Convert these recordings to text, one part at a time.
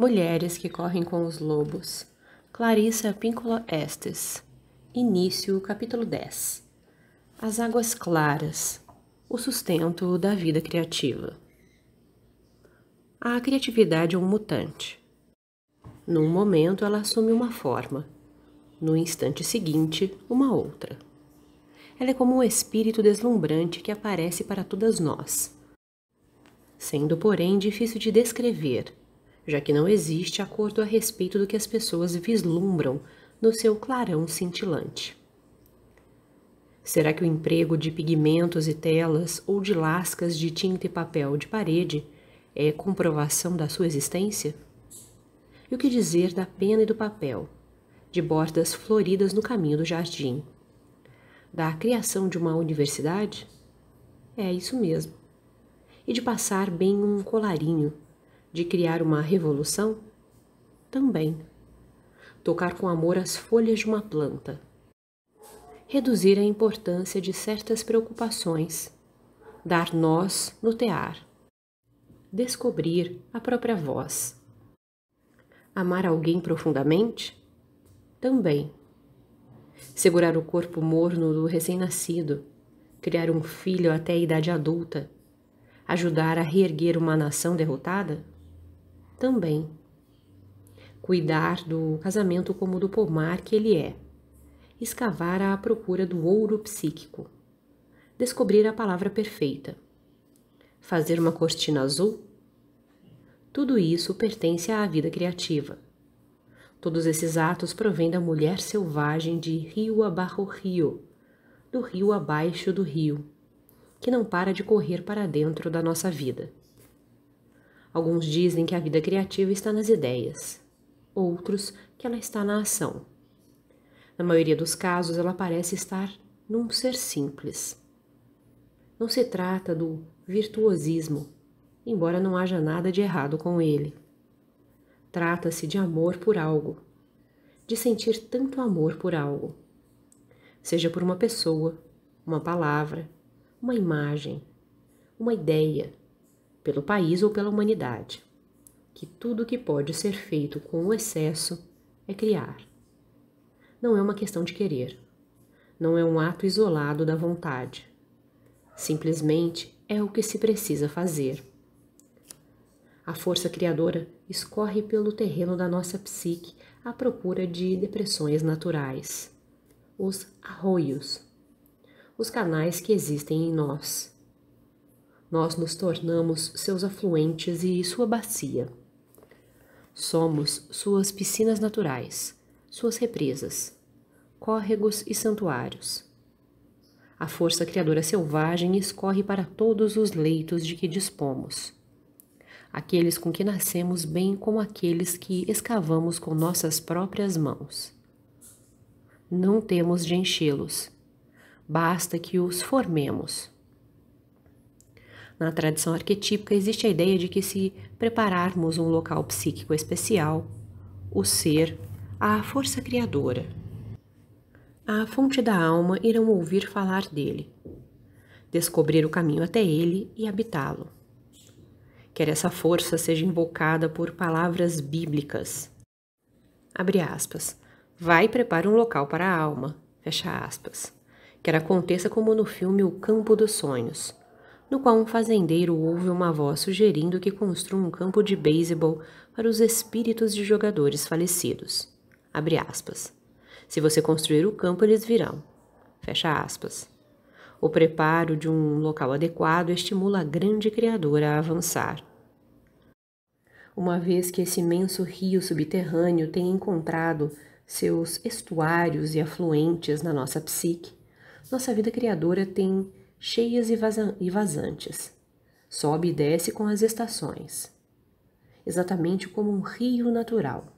Mulheres que correm com os lobos. Clarissa Píncola Estes. Início, capítulo 10. As águas claras. O sustento da vida criativa. A criatividade é um mutante. Num momento ela assume uma forma, no instante seguinte, uma outra. Ela é como um espírito deslumbrante que aparece para todas nós, sendo, porém, difícil de descrever já que não existe acordo a respeito do que as pessoas vislumbram no seu clarão cintilante. Será que o emprego de pigmentos e telas ou de lascas de tinta e papel de parede é comprovação da sua existência? E o que dizer da pena e do papel, de bordas floridas no caminho do jardim? Da criação de uma universidade? É isso mesmo. E de passar bem um colarinho de criar uma revolução? Também. Tocar com amor as folhas de uma planta. Reduzir a importância de certas preocupações. Dar nós no tear. Descobrir a própria voz. Amar alguém profundamente? Também. Segurar o corpo morno do recém-nascido. Criar um filho até a idade adulta. Ajudar a reerguer uma nação derrotada? também. Cuidar do casamento como do pomar que ele é. Escavar à procura do ouro psíquico. Descobrir a palavra perfeita. Fazer uma cortina azul. Tudo isso pertence à vida criativa. Todos esses atos provêm da mulher selvagem de rio abarro rio, do rio abaixo do rio, que não para de correr para dentro da nossa vida. Alguns dizem que a vida criativa está nas ideias, outros que ela está na ação. Na maioria dos casos, ela parece estar num ser simples. Não se trata do virtuosismo, embora não haja nada de errado com ele. Trata-se de amor por algo, de sentir tanto amor por algo, seja por uma pessoa, uma palavra, uma imagem, uma ideia, pelo país ou pela humanidade, que tudo que pode ser feito com o excesso é criar. Não é uma questão de querer, não é um ato isolado da vontade. Simplesmente é o que se precisa fazer. A força criadora escorre pelo terreno da nossa psique à procura de depressões naturais, os arroios, os canais que existem em nós nós nos tornamos seus afluentes e sua bacia. Somos suas piscinas naturais, suas represas, córregos e santuários. A força criadora selvagem escorre para todos os leitos de que dispomos. Aqueles com que nascemos, bem como aqueles que escavamos com nossas próprias mãos. Não temos de enchê-los, basta que os formemos. Na tradição arquetípica existe a ideia de que se prepararmos um local psíquico especial, o ser, a força criadora, a fonte da alma irão ouvir falar dele, descobrir o caminho até ele e habitá-lo. Quer essa força seja invocada por palavras bíblicas. Abre aspas. Vai e prepara um local para a alma. Fecha aspas. Quer aconteça como no filme O Campo dos Sonhos no qual um fazendeiro ouve uma voz sugerindo que construa um campo de beisebol para os espíritos de jogadores falecidos. Abre aspas. Se você construir o campo, eles virão. Fecha aspas. O preparo de um local adequado estimula a grande criadora a avançar. Uma vez que esse imenso rio subterrâneo tem encontrado seus estuários e afluentes na nossa psique, nossa vida criadora tem cheias e vazantes. Sobe e desce com as estações, exatamente como um rio natural.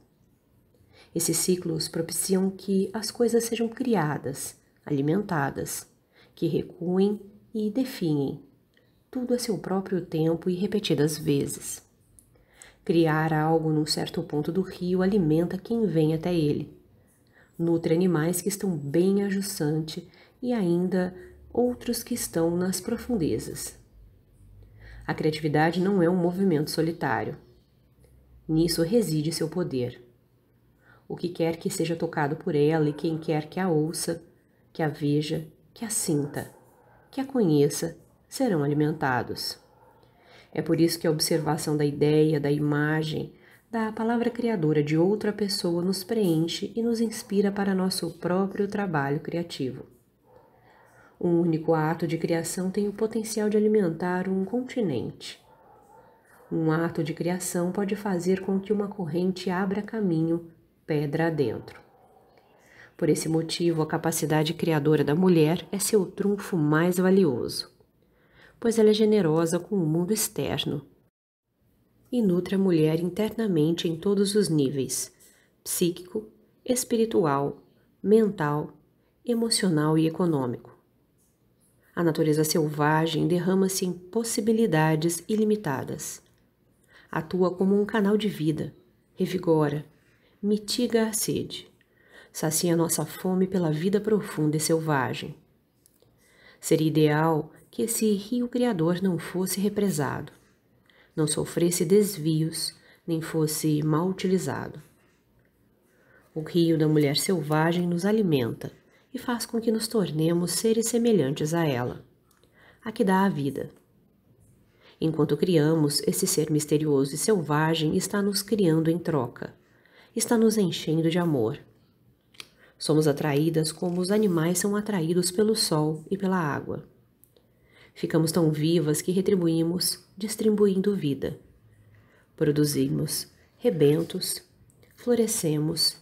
Esses ciclos propiciam que as coisas sejam criadas, alimentadas, que recuem e definem, tudo a seu próprio tempo e repetidas vezes. Criar algo num certo ponto do rio alimenta quem vem até ele. Nutre animais que estão bem ajustante e ainda outros que estão nas profundezas. A criatividade não é um movimento solitário. Nisso reside seu poder. O que quer que seja tocado por ela e quem quer que a ouça, que a veja, que a sinta, que a conheça, serão alimentados. É por isso que a observação da ideia, da imagem, da palavra criadora de outra pessoa nos preenche e nos inspira para nosso próprio trabalho criativo. Um único ato de criação tem o potencial de alimentar um continente. Um ato de criação pode fazer com que uma corrente abra caminho pedra adentro. Por esse motivo, a capacidade criadora da mulher é seu trunfo mais valioso, pois ela é generosa com o mundo externo e nutre a mulher internamente em todos os níveis: psíquico, espiritual, mental, emocional e econômico. A natureza selvagem derrama-se em possibilidades ilimitadas. Atua como um canal de vida, revigora, mitiga a sede, sacia nossa fome pela vida profunda e selvagem. Seria ideal que esse rio criador não fosse represado, não sofresse desvios, nem fosse mal utilizado. O rio da mulher selvagem nos alimenta, e faz com que nos tornemos seres semelhantes a ela, a que dá a vida. Enquanto criamos, esse ser misterioso e selvagem está nos criando em troca, está nos enchendo de amor. Somos atraídas como os animais são atraídos pelo sol e pela água. Ficamos tão vivas que retribuímos, distribuindo vida. Produzimos rebentos, florescemos,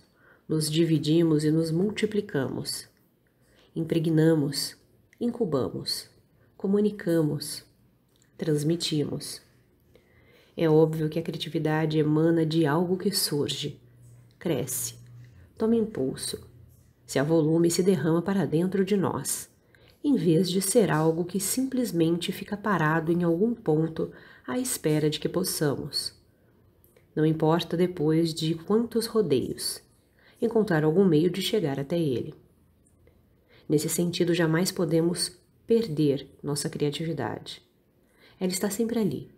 nos dividimos e nos multiplicamos impregnamos, incubamos, comunicamos, transmitimos. É óbvio que a criatividade emana de algo que surge, cresce, toma impulso, se avolume e se derrama para dentro de nós, em vez de ser algo que simplesmente fica parado em algum ponto à espera de que possamos. Não importa depois de quantos rodeios, encontrar algum meio de chegar até ele. Nesse sentido, jamais podemos perder nossa criatividade. Ela está sempre ali,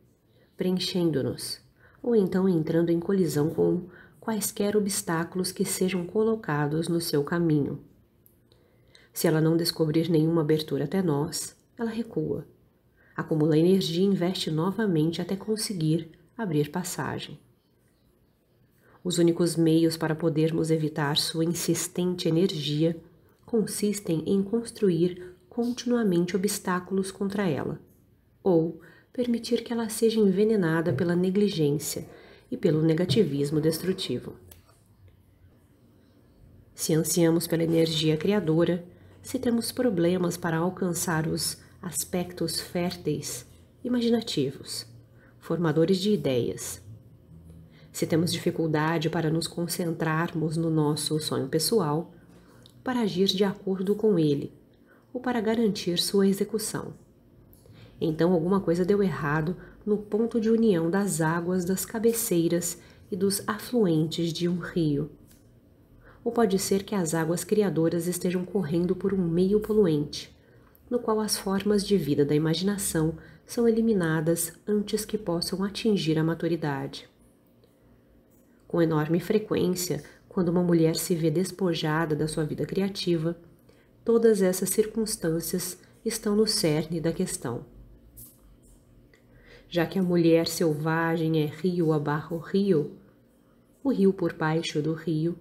preenchendo-nos, ou então entrando em colisão com quaisquer obstáculos que sejam colocados no seu caminho. Se ela não descobrir nenhuma abertura até nós, ela recua, acumula energia e investe novamente até conseguir abrir passagem. Os únicos meios para podermos evitar sua insistente energia consistem em construir continuamente obstáculos contra ela, ou permitir que ela seja envenenada pela negligência e pelo negativismo destrutivo. Se ansiamos pela energia criadora, se temos problemas para alcançar os aspectos férteis, imaginativos, formadores de ideias. Se temos dificuldade para nos concentrarmos no nosso sonho pessoal, para agir de acordo com ele ou para garantir sua execução. Então, alguma coisa deu errado no ponto de união das águas das cabeceiras e dos afluentes de um rio. Ou pode ser que as águas criadoras estejam correndo por um meio poluente, no qual as formas de vida da imaginação são eliminadas antes que possam atingir a maturidade. Com enorme frequência, quando uma mulher se vê despojada da sua vida criativa, todas essas circunstâncias estão no cerne da questão. Já que a mulher selvagem é rio abaixo rio, o rio por baixo do rio,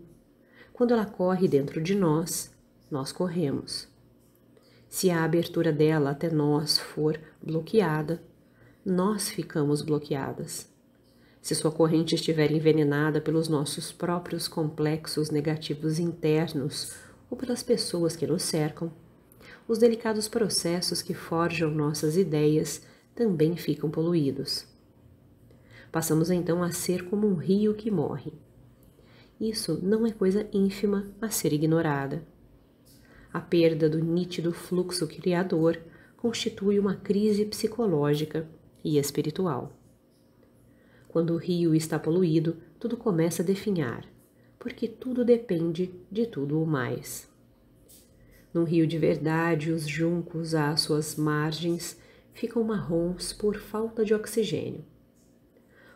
quando ela corre dentro de nós, nós corremos. Se a abertura dela até nós for bloqueada, nós ficamos bloqueadas se sua corrente estiver envenenada pelos nossos próprios complexos negativos internos ou pelas pessoas que nos cercam, os delicados processos que forjam nossas ideias também ficam poluídos. Passamos então a ser como um rio que morre. Isso não é coisa ínfima a ser ignorada. A perda do nítido fluxo criador constitui uma crise psicológica e espiritual. Quando o rio está poluído, tudo começa a definhar, porque tudo depende de tudo o mais. Num rio de verdade, os juncos às suas margens ficam marrons por falta de oxigênio.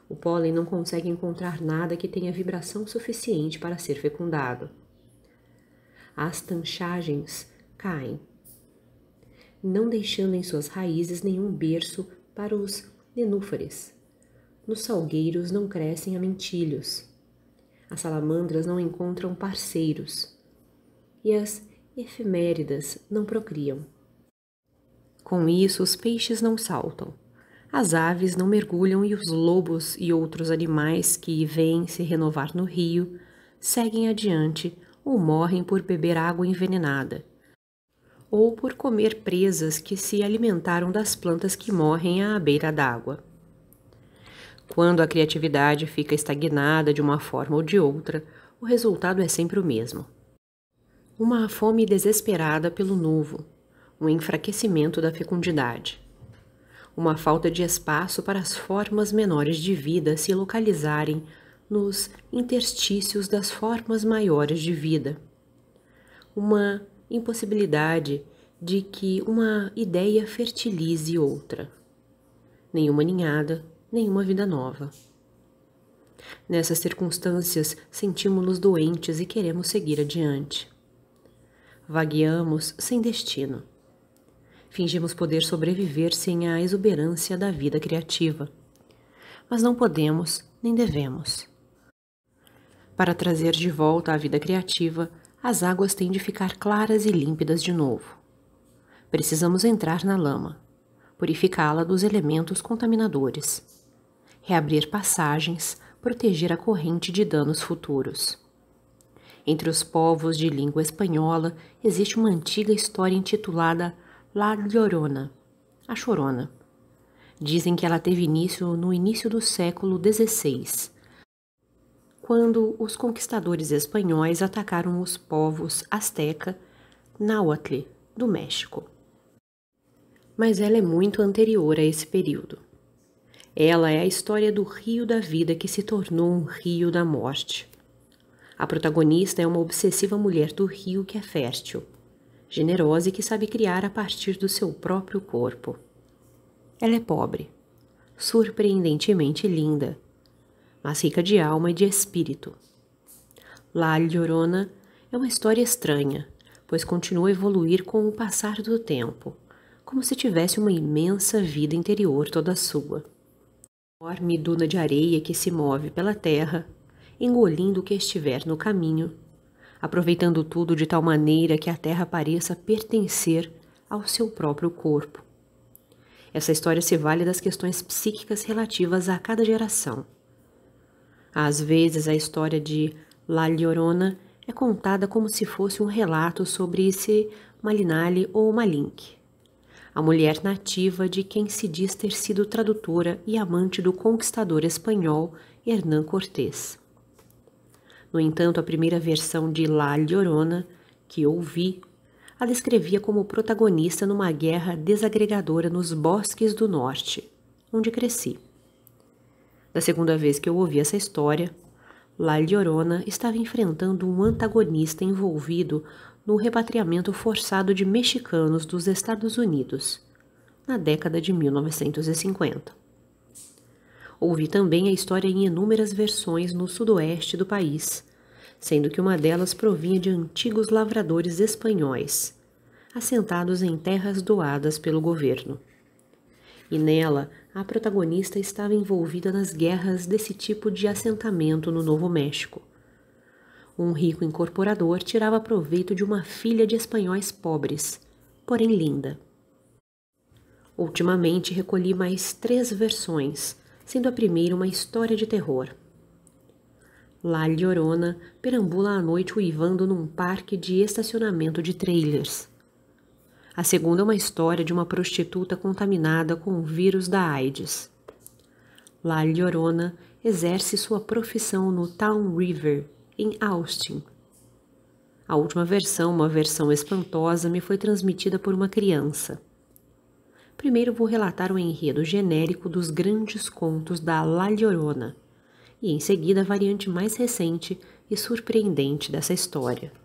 O pólen não consegue encontrar nada que tenha vibração suficiente para ser fecundado. As tanchagens caem, não deixando em suas raízes nenhum berço para os nenúfares, nos salgueiros não crescem amentilhos. As salamandras não encontram parceiros. E as efeméridas não procriam. Com isso, os peixes não saltam. As aves não mergulham e os lobos e outros animais que vêm se renovar no rio seguem adiante ou morrem por beber água envenenada, ou por comer presas que se alimentaram das plantas que morrem à beira d'água. Quando a criatividade fica estagnada de uma forma ou de outra, o resultado é sempre o mesmo. Uma fome desesperada pelo novo, um enfraquecimento da fecundidade, uma falta de espaço para as formas menores de vida se localizarem nos interstícios das formas maiores de vida, uma impossibilidade de que uma ideia fertilize outra. Nenhuma ninhada, nenhuma vida nova. Nessas circunstâncias, sentimos-nos doentes e queremos seguir adiante. Vagueamos sem destino. Fingimos poder sobreviver sem a exuberância da vida criativa. Mas não podemos nem devemos. Para trazer de volta a vida criativa, as águas têm de ficar claras e límpidas de novo. Precisamos entrar na lama, purificá-la dos elementos contaminadores reabrir passagens, proteger a corrente de danos futuros. Entre os povos de língua espanhola existe uma antiga história intitulada La Llorona, a Chorona. Dizem que ela teve início no início do século XVI, quando os conquistadores espanhóis atacaram os povos asteca, Nahuatl, do México. Mas ela é muito anterior a esse período. Ela é a história do rio da vida que se tornou um rio da morte. A protagonista é uma obsessiva mulher do rio que é fértil, generosa e que sabe criar a partir do seu próprio corpo. Ela é pobre, surpreendentemente linda, mas rica de alma e de espírito. La Llorona é uma história estranha, pois continua a evoluir com o passar do tempo, como se tivesse uma imensa vida interior toda sua enorme duna de areia que se move pela terra, engolindo o que estiver no caminho, aproveitando tudo de tal maneira que a terra pareça pertencer ao seu próprio corpo. Essa história se vale das questões psíquicas relativas a cada geração. Às vezes, a história de La Llorona é contada como se fosse um relato sobre esse Malinale ou Malink a mulher nativa de quem se diz ter sido tradutora e amante do conquistador espanhol Hernán Cortés. No entanto, a primeira versão de La Llorona, que ouvi, a descrevia como protagonista numa guerra desagregadora nos bosques do norte, onde cresci. Da segunda vez que eu ouvi essa história, La Llorona estava enfrentando um antagonista envolvido no repatriamento forçado de mexicanos dos Estados Unidos, na década de 1950. Houve também a história em inúmeras versões no sudoeste do país, sendo que uma delas provinha de antigos lavradores espanhóis, assentados em terras doadas pelo governo. E nela, a protagonista estava envolvida nas guerras desse tipo de assentamento no Novo México – um rico incorporador tirava proveito de uma filha de espanhóis pobres, porém linda. Ultimamente recolhi mais três versões, sendo a primeira uma história de terror. Lá Llorona perambula à noite uivando num parque de estacionamento de trailers. A segunda é uma história de uma prostituta contaminada com o vírus da AIDS. Lá Llorona exerce sua profissão no Town River, em Austin. A última versão, uma versão espantosa, me foi transmitida por uma criança. Primeiro vou relatar o enredo genérico dos grandes contos da La Llorona, e em seguida a variante mais recente e surpreendente dessa história.